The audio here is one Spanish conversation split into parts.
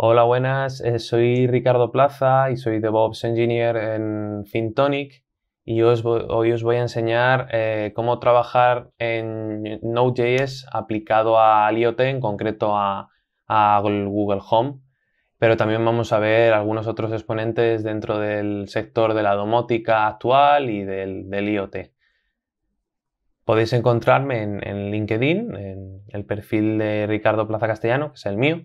Hola, buenas. Eh, soy Ricardo Plaza y soy DevOps Engineer en FinTonic y hoy os voy a enseñar eh, cómo trabajar en Node.js aplicado al IoT, en concreto a, Google Home. Pero también vamos a ver algunos otros exponentes dentro del sector de la domótica actual y del, IoT. Podéis encontrarme en LinkedIn, en el perfil de Ricardo Plaza Castellano, que es el mío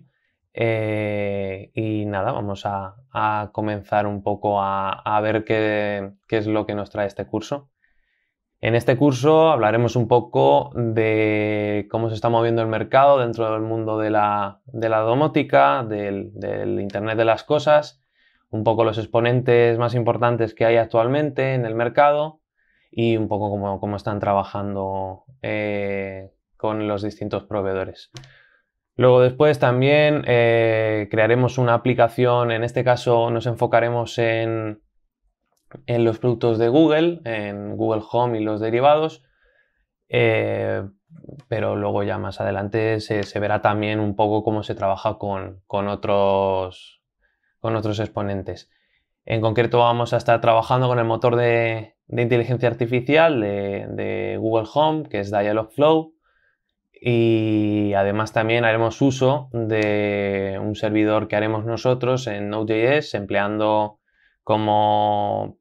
eh, y nada, vamos a, comenzar un poco a, ver qué, es lo que nos trae este curso. En este curso hablaremos un poco de cómo se está moviendo el mercado dentro del mundo de la, domótica, del, Internet de las Cosas, un poco los exponentes más importantes que hay actualmente en el mercado y un poco cómo, están trabajando eh, con los distintos proveedores. Luego después también eh, crearemos una aplicación, en este caso nos enfocaremos en, los productos de Google, en Google Home y los derivados, eh, pero luego ya más adelante se, verá también un poco cómo se trabaja con, otros, con otros exponentes. En concreto vamos a estar trabajando con el motor de, inteligencia artificial de, de Google Home, que es Dialogflow. Y además también haremos uso de un servidor que haremos nosotros en Node.js empleando como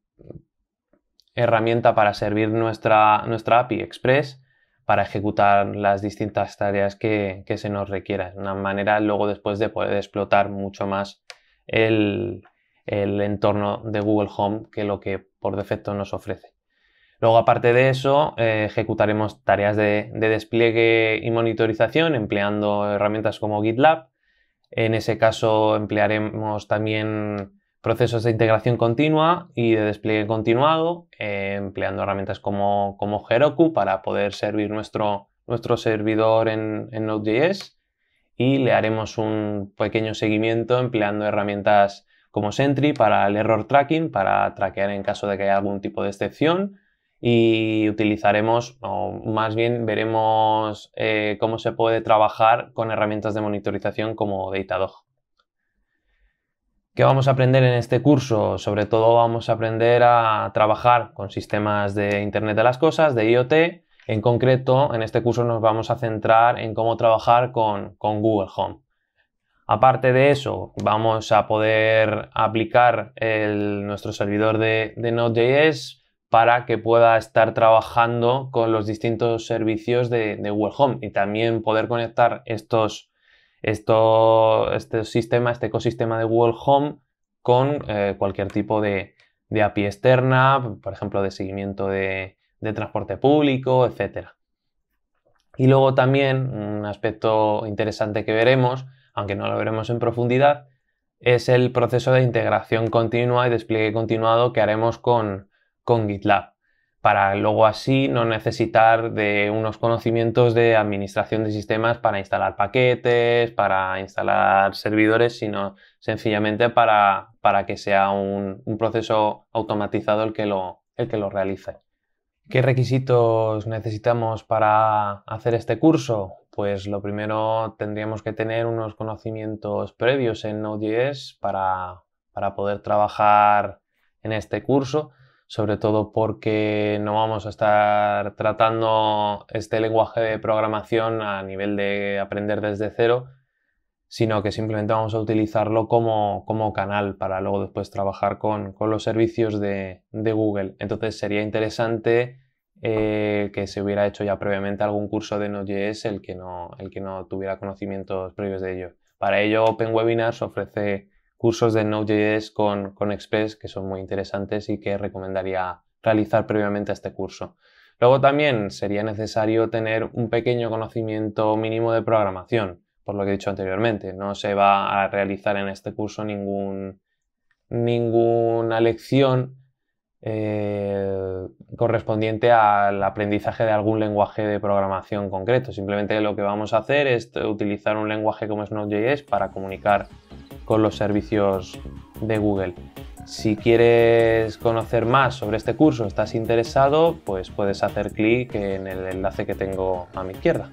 herramienta para servir nuestra, nuestra API Express para ejecutar las distintas tareas que, se nos requieran. Una manera luego después de poder explotar mucho más el entorno de Google Home que lo que por defecto nos ofrece. Luego, aparte de eso, eh, ejecutaremos tareas de, despliegue y monitorización empleando herramientas como GitLab. En ese caso, emplearemos también procesos de integración continua y de despliegue continuado, eh, empleando herramientas como, como, Heroku para poder servir nuestro, servidor en, en Node.js. Y le haremos un pequeño seguimiento empleando herramientas como Sentry para el error tracking, para traquear en caso de que haya algún tipo de excepción y utilizaremos, o más bien veremos eh, cómo se puede trabajar con herramientas de monitorización como Datadog. ¿Qué vamos a aprender en este curso? Sobre todo vamos a aprender a trabajar con sistemas de Internet de las Cosas, de IoT. En concreto, en este curso nos vamos a centrar en cómo trabajar con, Google Home. Aparte de eso, vamos a poder aplicar nuestro servidor de, de Node.js, para que pueda estar trabajando con los distintos servicios de, Google Home y también poder conectar estos, este sistema, este ecosistema de Google Home con eh, cualquier tipo de, API externa, por ejemplo, de seguimiento de, de transporte público, etc. Y luego también un aspecto interesante que veremos, aunque no lo veremos en profundidad, es el proceso de integración continua y despliegue continuado que haremos con, con GitLab para luego así no necesitar de unos conocimientos de administración de sistemas para instalar paquetes, para instalar servidores, sino sencillamente para, que sea un, proceso automatizado el que, lo, realice. ¿Qué requisitos necesitamos para hacer este curso? Pues lo primero tendríamos que tener unos conocimientos previos en Node.js para, para poder trabajar en este curso sobre todo porque no vamos a estar tratando este lenguaje de programación a nivel de aprender desde cero, sino que simplemente vamos a utilizarlo como, canal para luego después trabajar con, los servicios de, Google. Entonces sería interesante eh, que se hubiera hecho ya previamente algún curso de Node.js el que no, el que no tuviera conocimientos previos de ello. Para ello, Open Webinars ofrece cursos de Node.js con, Express que son muy interesantes y que recomendaría realizar previamente a este curso. Luego también sería necesario tener un pequeño conocimiento mínimo de programación, por lo que he dicho anteriormente. No se va a realizar en este curso ningún, ninguna lección eh, correspondiente al aprendizaje de algún lenguaje de programación concreto. Simplemente lo que vamos a hacer es utilizar un lenguaje como es Node.js para comunicar con los servicios de Google. Si quieres conocer más sobre este curso, estás interesado, pues puedes hacer clic en el enlace que tengo a mi izquierda.